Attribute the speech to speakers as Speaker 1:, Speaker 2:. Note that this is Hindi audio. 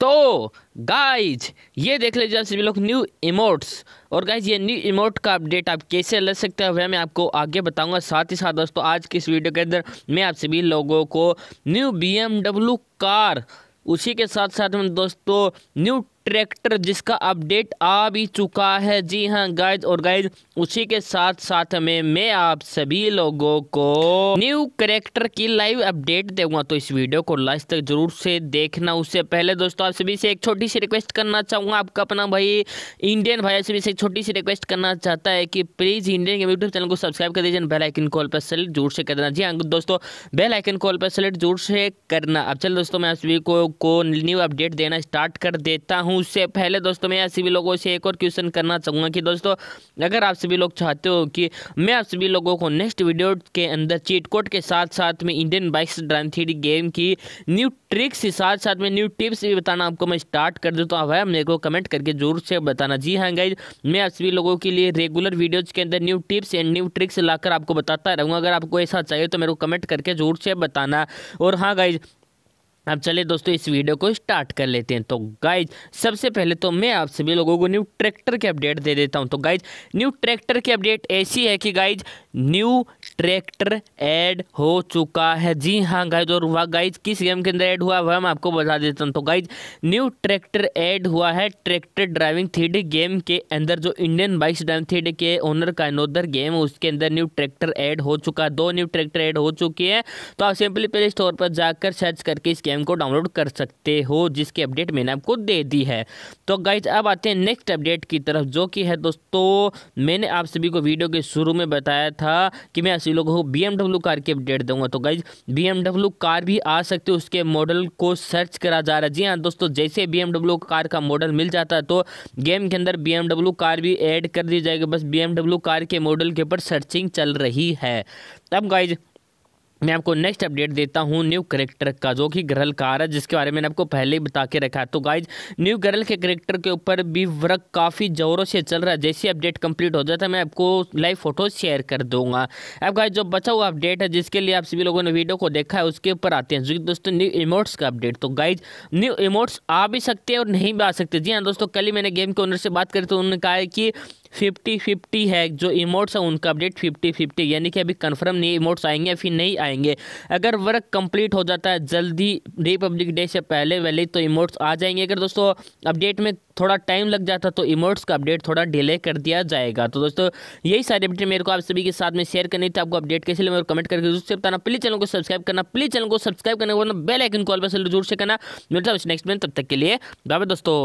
Speaker 1: तो गाइज ये देख लीजिए आप सभी लोग न्यू इमोट्स और गाइज ये न्यू इमोट का अपडेट आप कैसे ले सकते हैं वह मैं आपको आगे बताऊंगा साथ ही साथ दोस्तों आज की इस वीडियो के अंदर मैं आप सभी लोगों को न्यू बी कार उसी के साथ साथ में दोस्तों न्यू ट्रैक्टर जिसका अपडेट आ भी चुका है जी हाँ गाइज और गाइज उसी के साथ साथ में मैं आप सभी लोगों को न्यू करेक्टर की लाइव अपडेट दूंगा तो इस वीडियो को लास्ट तक जरूर से देखना उससे पहले दोस्तों आप सभी से एक छोटी सी रिक्वेस्ट करना चाहूंगा आपका अपना भाई इंडियन भाई सभी से एक छोटी सी रिक्वेस्ट करना चाहता है कि प्लीज़ इंडियन यूट्यूब चैनल को सब्सक्राइब कर दीजिए बेलाइकन कॉल पर सेलेक्ट जरूर से कर देना जी हाँ दोस्तों बेलाइकन कॉल पर सेलेक्ट जरूर से करना अब चल दोस्तों मैं आप सभी को न्यू अपडेट देना स्टार्ट कर देता हूँ हूँ उससे पहले दोस्तों मैं आप सभी लोगों से एक और क्वेश्चन करना चाहूँगा कि दोस्तों अगर आप सभी लोग चाहते हो कि मैं आप सभी लोगों को नेक्स्ट वीडियो के अंदर चीट कोड के साथ साथ में इंडियन बाइक्स ड्राइम गेम की न्यू ट्रिक्स के साथ साथ में न्यू टिप्स भी बताना आपको मैं स्टार्ट कर देता हूँ भाई मेरे को कमेंट करके जरूर से बताना जी हाँ गाइज मैं आप सभी लोगों के लिए रेगुलर वीडियोज़ के अंदर new tips and new tricks लाकर आपको बताता रहूँगा अगर आपको ऐसा चाहिए तो मेरे को कमेंट करके जरूर से बताना और हाँ गाइज अब चले दोस्तों इस वीडियो को स्टार्ट कर लेते हैं तो गाइज सबसे पहले तो मैं आप सभी लोगों को न्यू ट्रैक्टर की अपडेट दे देता हूं तो गाइज न्यू ट्रैक्टर की अपडेट ऐसी है कि गाइज न्यू ट्रैक्टर ऐड हो चुका है जी हाँ गाइज और वह गाइज किस गेम के अंदर ऐड हुआ वह मैं आपको बता देता हूँ तो गाइज न्यू ट्रैक्टर ऐड हुआ है ट्रैक्टर ड्राइविंग थ्री गेम के अंदर जो इंडियन बाइक्स ड्राइविंग थ्री के ओनर का अनोदर गेम उसके अंदर न्यू ट्रैक्टर ऐड हो चुका है दो न्यू ट्रैक्टर ऐड हो चुकी है तो आप सिंपली प्ले स्टोर पर जाकर सर्च करके इस गेम को डाउनलोड कर सकते हो जिसकी अपडेट मैंने आपको दे दी है तो गाइज अब आते हैं नेक्स्ट अपडेट की तरफ जो कि है दोस्तों मैंने आप सभी को वीडियो के शुरू में बताया था कि मैं ऐसे लोगों को बी कार की अपडेट दूंगा तो गाइज बी कार भी आ सकती है उसके मॉडल को सर्च करा जा रहा है जी हाँ दोस्तों जैसे बी कार का मॉडल मिल जाता है तो गेम के अंदर बी कार भी एड कर दी जाएगी बस बी कार के मॉडल के ऊपर सर्चिंग चल रही है अब गाइज मैं आपको नेक्स्ट अपडेट देता हूँ न्यू करेक्टर का जो कि ग्रहल कार है जिसके बारे में आपको पहले ही बता के रखा है तो गाइज न्यू ग्रहल के करेक्टर के ऊपर भी वर्क काफ़ी ज़ोरों से चल रहा है जैसे अपडेट कंप्लीट हो जाता है मैं आपको लाइव फोटो शेयर कर दूंगा अब गाइज जो बचा हुआ अपडेट है जिसके लिए आप सभी लोगों ने वीडियो को देखा है उसके ऊपर आते हैं जो कि दोस्तों न्यू इमोट्स का अपडेट तो गाइज न्यू इमोट्स आ भी सकते हैं और नहीं भी आ सकते जी हाँ दोस्तों कल ही मैंने गेम के ओनर से बात करी तो उन्होंने कहा है कि फिफ्टी फिफ्टी है जो इमोट्स है उनका अपडेट फिफ्टी फिफ्टी यानी कि अभी कन्फर्म नहीं इमोट्स आएंगे या फिर नहीं आएंगे अगर वर्क कंप्लीट हो जाता है जल्दी रिपब्लिक डे से पहले वाले तो इमोट्स आ जाएंगे अगर दोस्तों अपडेट में थोड़ा टाइम लग जाता तो इमोट्स का अपडेट थोड़ा डिले कर दिया जाएगा तो दोस्तों यही सारे अपडेट मेरे को आप सभी के साथ में शेयर करनी थी आपको अपडेट कैसे लगे और कमेंट करके जरूर से बताना प्लीज चैनल को सब्सक्राइब करना प्लीज चैनल को सब्सक्राइब करने के बाद बेल आइकन कॉल पर जरूर से करना मिलता है नेक्स्ट में तब तक के लिए बाबा दोस्तों